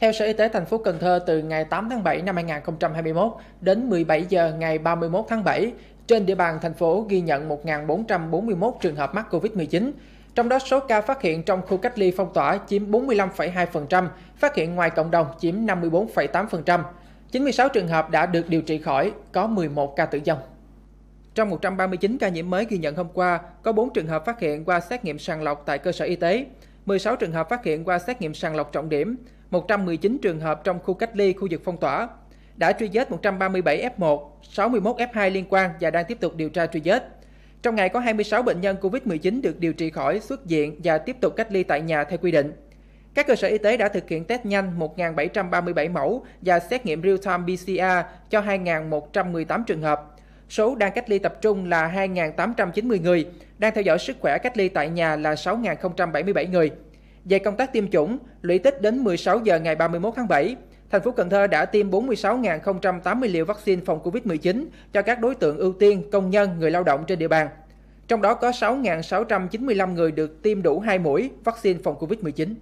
Theo Sở Y tế thành phố Cần Thơ, từ ngày 8 tháng 7 năm 2021 đến 17 giờ ngày 31 tháng 7, trên địa bàn thành phố ghi nhận 1.441 trường hợp mắc COVID-19. Trong đó số ca phát hiện trong khu cách ly phong tỏa chiếm 45,2%, phát hiện ngoài cộng đồng chiếm 54,8%. 96 trường hợp đã được điều trị khỏi, có 11 ca tử vong. Trong 139 ca nhiễm mới ghi nhận hôm qua, có 4 trường hợp phát hiện qua xét nghiệm sàng lọc tại cơ sở y tế, 16 trường hợp phát hiện qua xét nghiệm sàng lọc trọng điểm, 119 trường hợp trong khu cách ly khu vực phong tỏa, đã truy vết 137 F1, 61 F2 liên quan và đang tiếp tục điều tra truy vết. Trong ngày có 26 bệnh nhân COVID-19 được điều trị khỏi, xuất viện và tiếp tục cách ly tại nhà theo quy định. Các cơ sở y tế đã thực hiện test nhanh 1.737 mẫu và xét nghiệm real-time PCR cho 2.118 trường hợp. Số đang cách ly tập trung là 2.890 người, đang theo dõi sức khỏe cách ly tại nhà là 6.077 người. Về công tác tiêm chủng, lũy tích đến 16 giờ ngày 31 tháng 7, thành phố Cần Thơ đã tiêm 46.080 liều vaccine phòng COVID-19 cho các đối tượng ưu tiên, công nhân, người lao động trên địa bàn. Trong đó có 6.695 người được tiêm đủ 2 mũi vaccine phòng COVID-19.